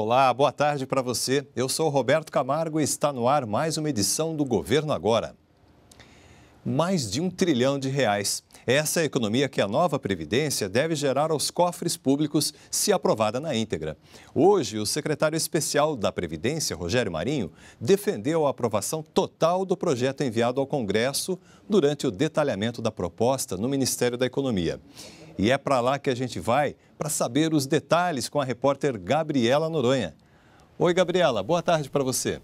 Olá, boa tarde para você. Eu sou Roberto Camargo e está no ar mais uma edição do Governo Agora. Mais de um trilhão de reais. Essa é a economia que a nova Previdência deve gerar aos cofres públicos se aprovada na íntegra. Hoje, o secretário especial da Previdência, Rogério Marinho, defendeu a aprovação total do projeto enviado ao Congresso durante o detalhamento da proposta no Ministério da Economia. E é para lá que a gente vai para saber os detalhes com a repórter Gabriela Noronha. Oi, Gabriela, boa tarde para você.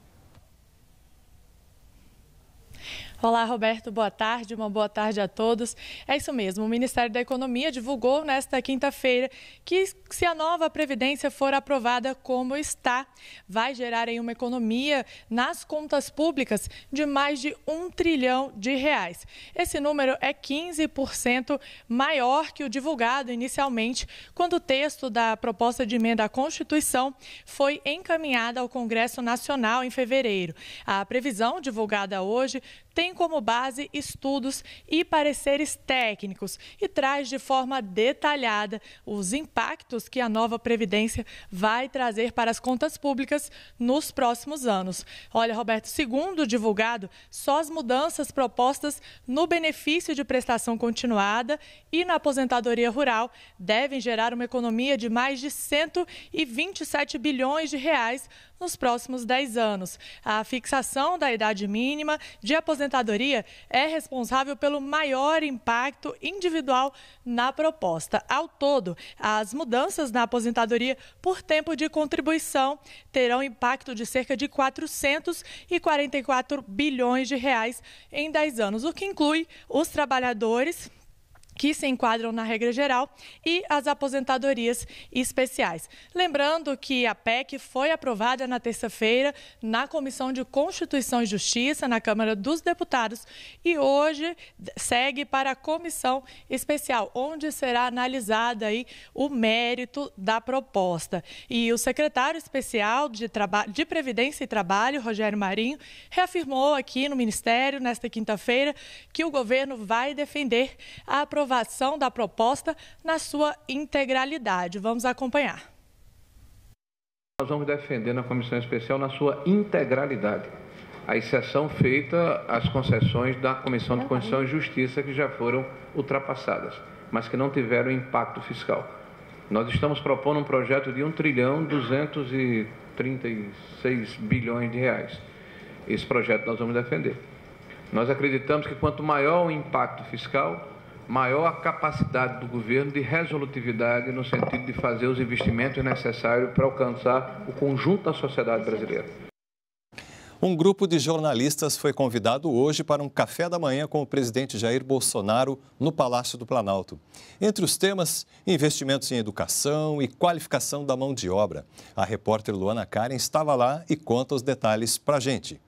Olá, Roberto, boa tarde, uma boa tarde a todos. É isso mesmo, o Ministério da Economia divulgou nesta quinta-feira que, se a nova Previdência for aprovada como está, vai gerar em uma economia nas contas públicas de mais de um trilhão de reais. Esse número é 15% maior que o divulgado inicialmente, quando o texto da proposta de emenda à Constituição foi encaminhada ao Congresso Nacional em fevereiro. A previsão divulgada hoje tem como base estudos e pareceres técnicos e traz de forma detalhada os impactos que a nova Previdência vai trazer para as contas públicas nos próximos anos. Olha, Roberto, segundo divulgado, só as mudanças propostas no benefício de prestação continuada e na aposentadoria rural devem gerar uma economia de mais de 127 bilhões de reais nos próximos 10 anos. A fixação da idade mínima de aposentadoria aposentadoria é responsável pelo maior impacto individual na proposta. Ao todo, as mudanças na aposentadoria por tempo de contribuição terão impacto de cerca de 444 bilhões de reais em 10 anos, o que inclui os trabalhadores que se enquadram na regra geral e as aposentadorias especiais. Lembrando que a PEC foi aprovada na terça-feira na Comissão de Constituição e Justiça, na Câmara dos Deputados, e hoje segue para a Comissão Especial, onde será analisada aí o mérito da proposta. E o secretário especial de, de Previdência e Trabalho, Rogério Marinho, reafirmou aqui no Ministério, nesta quinta-feira, que o governo vai defender a aprovação aprovação da proposta na sua integralidade. Vamos acompanhar. Nós vamos defender na comissão especial na sua integralidade, a exceção feita às concessões da Comissão de Constituição e Justiça que já foram ultrapassadas, mas que não tiveram impacto fiscal. Nós estamos propondo um projeto de 1 trilhão 236 bilhões de reais. Esse projeto nós vamos defender. Nós acreditamos que quanto maior o impacto fiscal, maior capacidade do governo de resolutividade no sentido de fazer os investimentos necessários para alcançar o conjunto da sociedade brasileira. Um grupo de jornalistas foi convidado hoje para um café da manhã com o presidente Jair Bolsonaro no Palácio do Planalto. Entre os temas, investimentos em educação e qualificação da mão de obra. A repórter Luana Karen estava lá e conta os detalhes para a gente.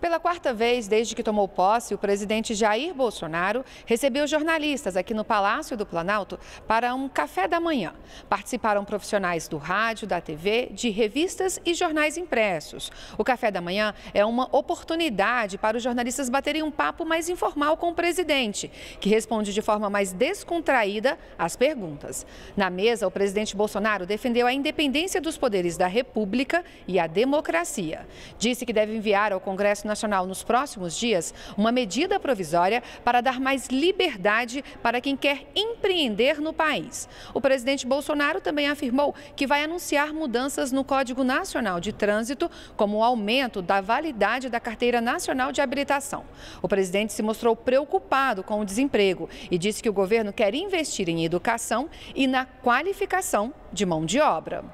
Pela quarta vez desde que tomou posse, o presidente Jair Bolsonaro recebeu jornalistas aqui no Palácio do Planalto para um café da manhã. Participaram profissionais do rádio, da TV, de revistas e jornais impressos. O café da manhã é uma oportunidade para os jornalistas baterem um papo mais informal com o presidente, que responde de forma mais descontraída às perguntas. Na mesa, o presidente Bolsonaro defendeu a independência dos poderes da República e a democracia. Disse que deve enviar ao Congresso Nacional nos próximos dias uma medida provisória para dar mais liberdade para quem quer empreender no país. O presidente Bolsonaro também afirmou que vai anunciar mudanças no Código Nacional de Trânsito, como o aumento da validade da Carteira Nacional de Habilitação. O presidente se mostrou preocupado com o desemprego e disse que o governo quer investir em educação e na qualificação de mão de obra.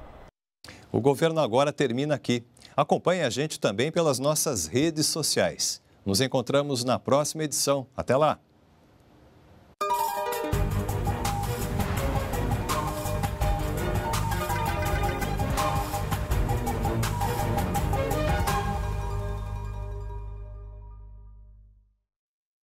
O governo agora termina aqui Acompanhe a gente também pelas nossas redes sociais. Nos encontramos na próxima edição. Até lá!